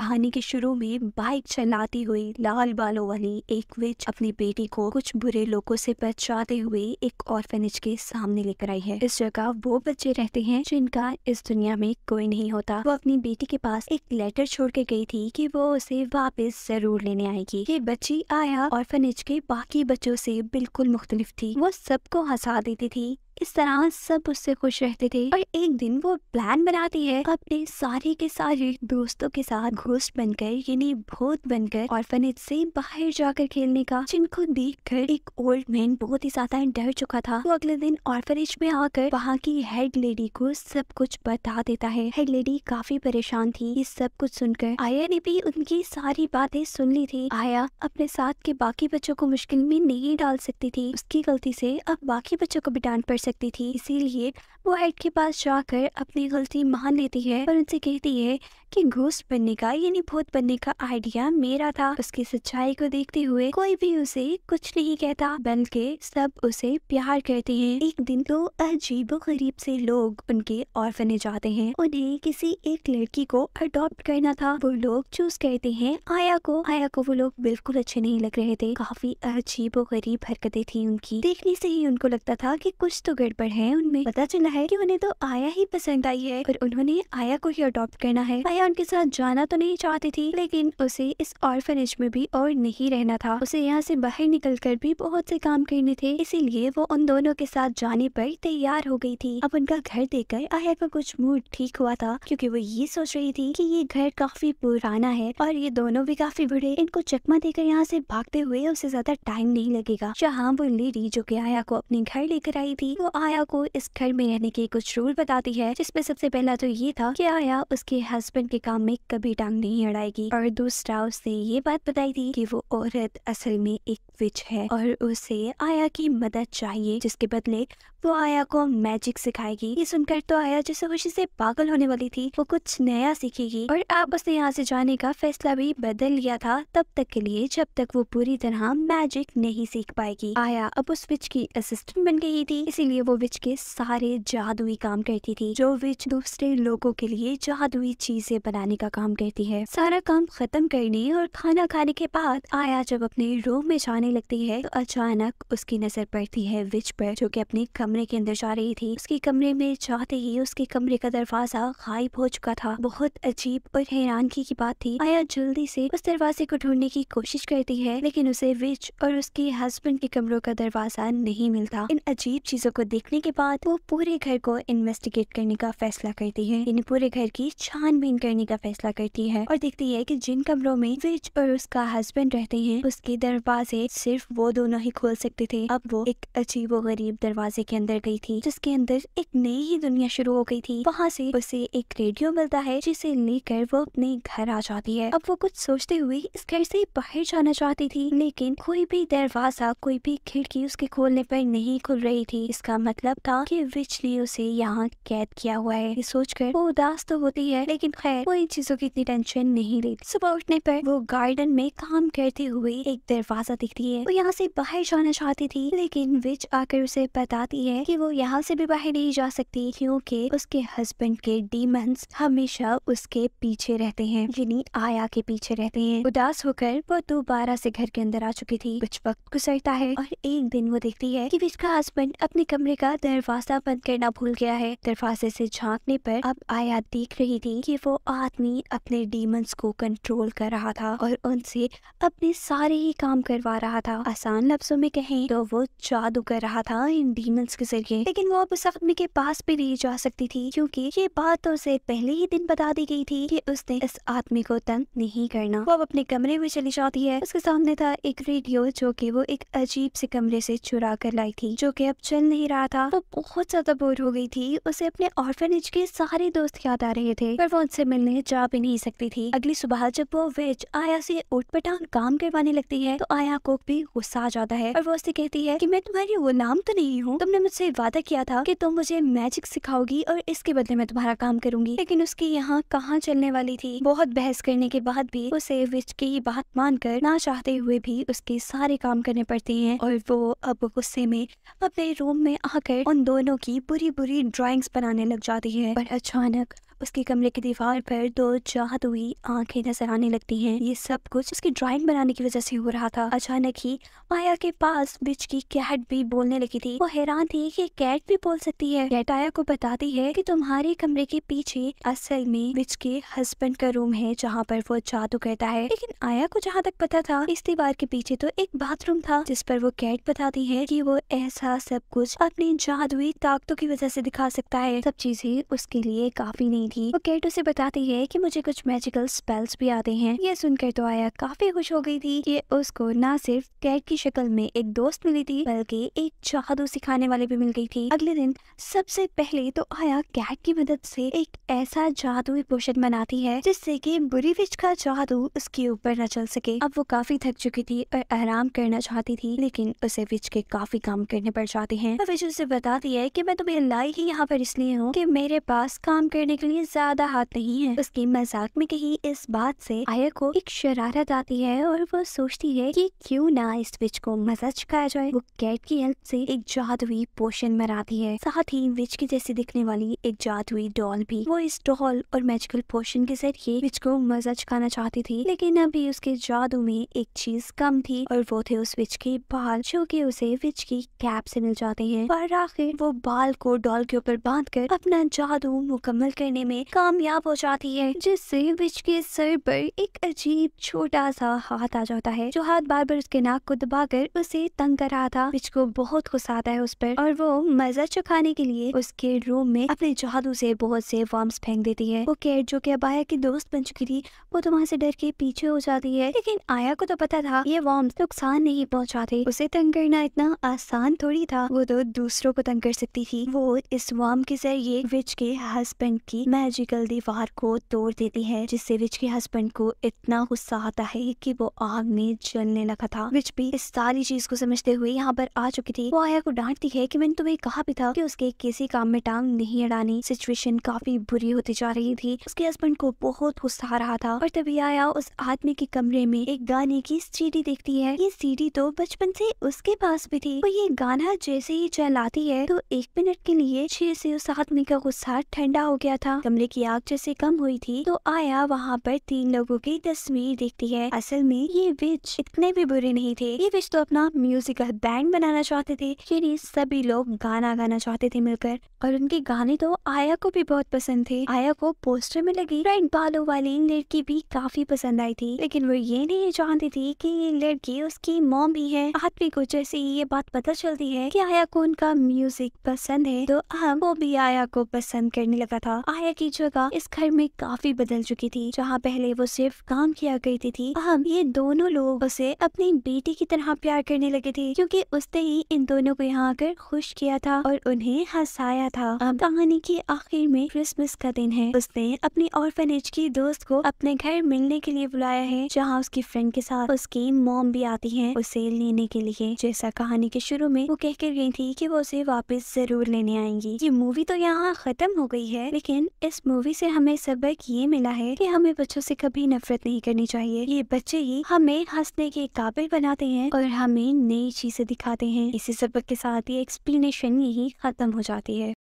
कहानी के शुरू में बाइक चलाती हुई लाल बालों वाली एक विच अपनी बेटी को कुछ बुरे लोगों से बचाते हुए एक ऑर्फेनेज के सामने लेकर आई है इस जगह वो बच्चे रहते हैं जिनका इस दुनिया में कोई नहीं होता वो अपनी बेटी के पास एक लेटर छोड़ के गई थी कि वो उसे वापस जरूर लेने आएगी ये बच्ची आया ऑर्फेनेज के बाकी बच्चों से बिल्कुल मुख्तलिफ थी वो सबको हंसा देती थी इस तरह सब उससे खुश रहते थे और एक दिन वो प्लान बनाती है अपने सारे के सारे दोस्तों के साथ घोस्ट बनकर यानी भूत बनकर ऑर्फनेज से बाहर जाकर खेलने का जिनको देख कर एक ओल्ड मैन बहुत ही ज्यादा डर चुका था वो अगले दिन ऑर्फनेज में आकर वहाँ की हेड लेडी को सब कुछ बता देता है हेड लेडी काफी परेशान थी ये सब कुछ सुनकर आया ने भी उनकी सारी बातें सुन ली थी आया अपने साथ के बाकी बच्चों को मुश्किल में नहीं डाल सकती थी उसकी गलती से अब बाकी बच्चों को भी डांट पड़ सकती थी इसीलिए वो एड के पास जाकर अपनी गलती मान लेती है और उनसे कहती है कि घोष बनने का यानी भूत बनने का आइडिया मेरा था उसकी सच्चाई को देखते हुए कोई भी उसे कुछ नहीं कहता बल्कि सब उसे प्यार करते हैं एक दिन तो अजीब गरीब से लोग उनके ऑर्फने जाते हैं उन्हें किसी एक लड़की को अडोप्ट करना था वो लोग चूज करते हैं आया को आया को वो लोग बिल्कुल अच्छे नहीं लग रहे थे काफी अजीब गरीब हरकते थी उनकी देखने से ही उनको लगता था की कुछ तो तो गड़बड़ है उनमें पता चला है कि उन्हें तो आया ही पसंद आई है और उन्होंने आया को ही अडॉप्ट करना है आया उनके साथ जाना तो नहीं चाहती थी लेकिन उसे इस ऑर्फनेज में भी और नहीं रहना था उसे यहाँ से बाहर निकल कर भी बहुत से काम करने थे इसीलिए वो उन दोनों के साथ जाने पर तैयार हो गई थी अब उनका घर देखकर आया का कुछ मूड ठीक हुआ था क्योंकि वो ये सोच रही थी कि ये घर काफी पुराना है और ये दोनों भी काफी बुढ़े इनको चकमा देकर यहाँ से भागते हुए उसे ज्यादा टाइम नहीं लगेगा जहाँ वो लेडी जो की आया को अपने घर लेकर आई थी वो आया को इस घर में रहने के कुछ रूल बताती है जिसमें सबसे पहला तो ये था कि आया उसके हस्बैंड के काम में कभी टांग नहीं अड़ाएगी और दूसरा उसने ये बात बताई थी कि वो औरत असल में एक विच है और उसे आया की मदद चाहिए जिसके बदले वो आया को मैजिक सिखाएगी ये सुनकर तो आया जैसे खुशी से पागल होने वाली थी वो कुछ नया सीखेगी और अब उसने यहाँ से जाने का फैसला भी बदल लिया था तब तक के लिए जब तक वो पूरी तरह मैजिक नहीं सीख पाएगी आया अब उस विच की असिस्टेंट बन गई थी इसीलिए लिए वो विच के सारे जादुई काम करती थी जो विच दूसरे लोगों के लिए जादुई चीजें बनाने का काम करती है सारा काम खत्म करने और खाना खाने के बाद आया जब अपने रूम में जाने लगती है तो अचानक उसकी नजर पड़ती है विच पर जो की अपने कमरे के अंदर जा रही थी उसके कमरे में जाते ही उसके कमरे का दरवाजा गायब हो चुका था बहुत अजीब और हैरान की बात थी आया जल्दी से उस दरवाजे को ढूंढने की कोशिश करती है लेकिन उसे विच और उसके हस्बैंड के कमरों का दरवाजा नहीं मिलता इन अजीब चीजों को को देखने के बाद वो पूरे घर को इन्वेस्टिगेट करने का फैसला करती है यानी पूरे घर की छानबीन करने का फैसला करती है और देखती है कि जिन कमरों में विच और उसका हस्बैंड रहते हैं उसके दरवाजे सिर्फ वो दोनों ही खोल सकते थे अब वो एक अजीब गरीब दरवाजे के अंदर गई थी जिसके अंदर एक नई ही दुनिया शुरू हो गई थी वहाँ से उसे एक रेडियो मिलता है जिसे लेकर वो अपने घर आ जाती है अब वो कुछ सोचते हुए इस घर से बाहर जाना चाहती थी लेकिन कोई भी दरवाजा कोई भी खिड़की उसके खोलने पर नहीं खुल रही थी इसका का मतलब था कि विच ने उसे यहाँ कैद किया हुआ है ये सोचकर वो उदास तो होती है लेकिन खैर वो इन चीजों की इतनी टेंशन नहीं लेती सुबह उठने पर वो गार्डन में काम करते हुए एक दरवाजा दिखती है वो यहाँ से बाहर जाना चाहती थी लेकिन विच आकर उसे बताती है की वो यहाँ से भी बाहर नहीं जा सकती क्योंकि उसके हस्बैंड के डीमंस हमेशा उसके पीछे रहते हैं यानी आया के पीछे रहते हैं उदास होकर वो दोबारा से घर के अंदर आ चुकी थी कुछ वक्त गुजरता है और एक दिन वो देखती है कि विच का हस्बैंड अपने कमरे का दरवाजा बंद करना भूल गया है दरवाजे से झांकने पर अब आया देख रही थी कि वो आदमी अपने डीमंस को कंट्रोल कर रहा था और उनसे अपने सारे ही काम करवा रहा था आसान लफ्जों में कहें तो वो जादू कर रहा था इन डीमंस के जरिए लेकिन वो अब उस आदमी के पास भी नहीं जा सकती थी क्योंकि ये बात तो उसे पहले ही दिन बता दी गई थी कि उसने इस आदमी को तंग नहीं करना वो अब अपने कमरे में चली जाती है उसके सामने था एक रेडियो जो कि वो एक अजीब से कमरे से चुरा कर लाई थी जो कि अब चल नहीं रहा था वो बहुत ज्यादा बोर हो गई थी उसे अपने ऑर्फेनेज के सारे दोस्त याद आ रहे थे पर वो उनसे मिलने जा भी नहीं सकती थी अगली सुबह जब वो वेज आया से उठपटांग काम करवाने लगती है तो आया को भी गुस्सा आ जाता है और वो उससे कहती है की मैं तुम्हारी वो नाम तो नहीं हूँ तुमने मुझसे वादा किया था की तुम मुझे मैजिक सिखाओगी और इसके बदले मैं तुम्हारा काम करूंगी लेकिन उसकी यहाँ कहाँ चलने वाली थी बहुत बहस करने के बाद भी उसे विच की बात मानकर ना चाहते हुए भी उसके सारे काम करने पड़ते हैं और वो अब गुस्से में अपने रूम में आकर उन दोनों की बुरी बुरी ड्राइंग्स बनाने लग जाती है पर अचानक उसके कमरे की दीवार पर दो चाहत हुई आंखें नजर आने लगती हैं ये सब कुछ उसकी ड्राइंग बनाने की वजह से हो रहा था अचानक ही माया के पास बिच की कैट भी बोलने लगी थी वो हैरान थी कि कैट भी बोल सकती है कैट आया को बताती है कि तुम्हारे कमरे के पीछे असल में बिच के हस्बैंड का रूम है जहाँ पर वो जादू कहता है लेकिन आया को जहाँ तक पता था इस दीवार के पीछे तो एक बाथरूम था जिस पर वो कैट बताती है की वो ऐसा सब कुछ अपनी जादुई ताकतों की वजह से दिखा सकता है सब चीजें उसके लिए काफी नहीं थी वो केट उसे बताती है कि मुझे कुछ मैजिकल स्पेल्स भी आते हैं ये सुनकर तो आया काफी खुश हो गई थी कि उसको ना सिर्फ कैट की शक्ल में एक दोस्त मिली थी बल्कि एक जादू सिखाने वाले भी मिल गई थी अगले दिन सबसे पहले तो आया कैट की मदद से एक ऐसा जादू पोषण बनाती है जिससे की बुरी विच का जादू उसके ऊपर न चल सके अब वो काफी थक चुकी थी और आराम करना चाहती थी लेकिन उसे विच के काफी काम करने पड़ जाते हैं विच उसे बताती है की मैं तुम्हें लाई ही यहाँ पर इसलिए हूँ की मेरे पास काम करने के लिए ये ज्यादा हाथ नहीं है उसके मजाक में कही इस बात से आया को एक शरारत आती है और वो सोचती है कि क्यों ना इस विच को मजा चुकाया जाए वो कैट की हेल्प से एक जादुई पोशन बनाती है साथ ही विच की जैसी दिखने वाली एक जादुई डॉल भी वो इस डॉल और मैजिकल पोशन के जरिए विच को मजा चुकाना चाहती थी लेकिन अभी उसके जादू में एक चीज कम थी और वो थे उस विच के बाल जो की उसे विच की कैप से मिल जाते हैं और आखिर वो बाल को डॉल के ऊपर बांध कर अपना जादू मुकम्मल करने में कामयाब हो जाती है जिससे विच के सर पर एक अजीब छोटा सा हाथ आ जाता है जो हाथ बार बार उसके नाक को दबाकर उसे तंग कर रहा था विच को बहुत गुस्सा आता है उस पर और वो मजा चुकाने के लिए उसके रूम में अपने जादू से बहुत से वॉर्म्स फेंक देती है वो कैट जो की अबाया की दोस्त बन चुकी थी वो तो वहाँ से डर के पीछे हो जाती है लेकिन आया को तो पता था ये वॉर्म्स नुकसान नहीं पहुँचाते उसे तंग करना इतना आसान थोड़ी था वो तो दूसरों को तंग कर सकती थी वो इस वॉर्म के जरिए विच के हस्बैंड की मैजिकल दीवार को तोड़ देती है जिससे विच के हस्बैंड को इतना गुस्सा आता है कि वो आग में जलने लगा था विच भी इस सारी चीज को समझते हुए यहाँ पर आ चुकी थी वो आया को डांटती है कि मैंने तुम्हें कहा भी था कि उसके किसी काम में टांग नहीं अड़ानी सिचुएशन काफी बुरी होती जा रही थी उसके हस्बैंड को बहुत गुस्सा आ रहा था और तभी आया उस आदमी के कमरे में एक गाने की सीढ़ी देखती है ये सीढ़ी तो बचपन से उसके पास भी थी वो ये गाना जैसे ही चलाती है तो एक मिनट के लिए छह से उस आदमी का गुस्सा ठंडा हो गया था कमरे की आग जैसे कम हुई थी तो आया वहाँ पर तीन लोगों की तस्वीर देखती है असल में ये विच इतने भी बुरे नहीं थे ये विच तो अपना म्यूजिकल बैंड बनाना चाहते थे यानी सभी लोग गाना गाना चाहते थे मिलकर और उनके गाने तो आया को भी बहुत पसंद थे आया को पोस्टर में लगी रेड बालों वाली लड़की भी काफी पसंद आई थी लेकिन वो ये नहीं चाहती थी की ये लड़की उसकी मॉम भी है आदमी को जैसे ही ये बात पता चलती है की आया को उनका म्यूजिक पसंद है तो हम वो भी आया को पसंद करने लगा था आया है की जगह इस घर में काफी बदल चुकी थी जहाँ पहले वो सिर्फ काम किया करती थी हम ये दोनों लोग उसे अपनी बेटी की तरह प्यार करने लगे थे क्योंकि उसने ही इन दोनों को यहाँ आकर खुश किया था और उन्हें हंसाया था अब कहानी के आखिर में क्रिसमस का दिन है उसने अपनी ऑर्फेनेज की दोस्त को अपने घर मिलने के लिए बुलाया है जहाँ उसकी फ्रेंड के साथ उसकी मॉम भी आती है उसे लेने के लिए जैसा कहानी के शुरू में वो कह कर गई थी की वो उसे वापिस जरूर लेने आएंगी ये मूवी तो यहाँ खत्म हो गई है लेकिन इस मूवी से हमें सबक ये मिला है कि हमें बच्चों से कभी नफरत नहीं करनी चाहिए ये बच्चे ही हमें हंसने के काबिल बनाते हैं और हमें नई चीजें दिखाते हैं इसी सबक के साथ ये एक्सप्लेनेशन यही खत्म हो जाती है